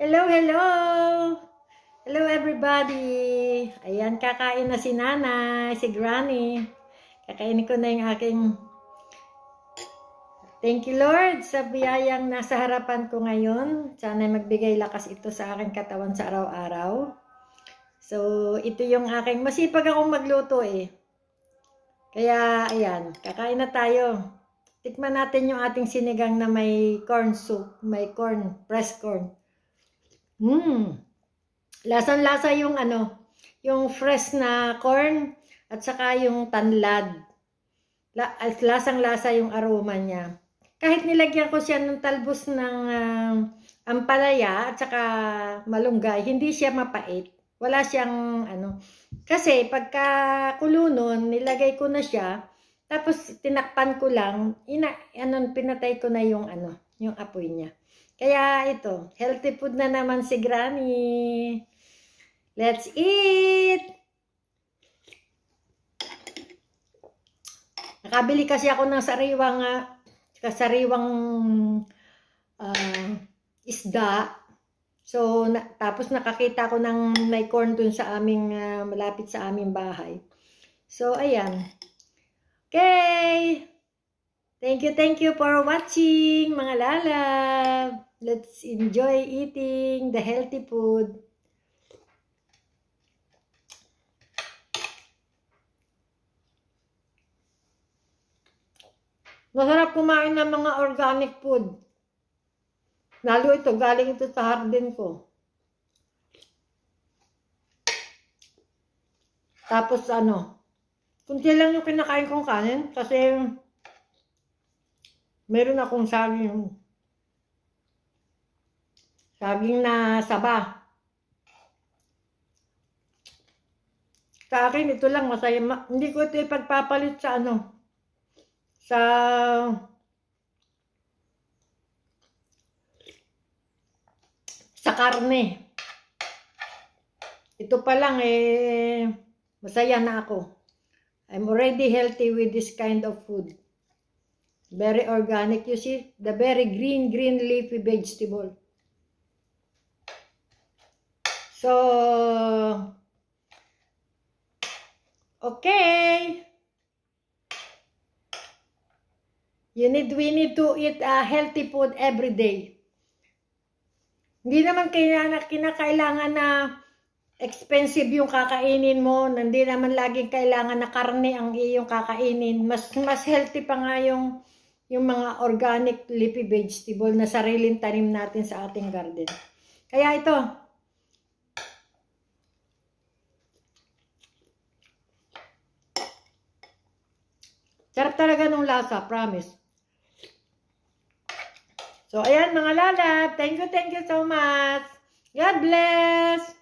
Hello, hello! Hello everybody! Ayan, kakain na si nanay, si granny. Kakainin ko na yung aking... Thank you Lord sa biyayang nasa harapan ko ngayon. Sana magbigay lakas ito sa aking katawan sa araw-araw. So, ito yung aking... Masipag akong magluto eh. Kaya, ayan, kakain na tayo. Tikman natin yung ating sinigang na may corn soup, may corn, pressed corn. Mm. Lasang-lasa yung ano, yung fresh na corn at saka yung tanlad. Lasang-lasa yung aroma niya. Kahit nilagyan ko siya ng talbos ng uh, ampalaya at saka malunggay, hindi siya mapait. Wala siyang ano. Kasi pagka kulo nilagay ko na siya. Tapos tinakpan ko lang, ina, ano, pinatay ko na yung ano, yung apoy niya. Kaya ito, healthy food na naman si Granny. Let's eat! Nakabili kasi ako ng sariwang uh, sariwang uh, isda. So, na, tapos nakakita ko ng may corn dun sa aming, uh, malapit sa aming bahay. So, ayan. Okay! Thank you, thank you for watching, mga lalab! let's enjoy eating the healthy food. Masarap kumain ng mga organic food. Lalo ito, galing ito sa hardin ko. Tapos ano, kunti lang yung kinakain kong kanin kasi meron akong saging Saging na saba. Sa akin, ito lang masaya. Ma hindi ko ito ipagpapalit sa ano. Sa... Sa karne. Ito pa lang eh... Masaya na ako. I'm already healthy with this kind of food. Very organic. You see, the very green, green leafy vegetable. So, okay. You need, we need to eat a uh, healthy food every day. Hindi naman kinakailangan na expensive yung kakainin mo, hindi naman laging kailangan na karne ang iyong kakainin. Mas mas healthy pa nga yung yung mga organic leafy vegetable na sariling tanim natin sa ating garden. Kaya ito, Sarap talaga nung lasa, promise. So, ayan mga lalab. Thank you, thank you so much. God bless!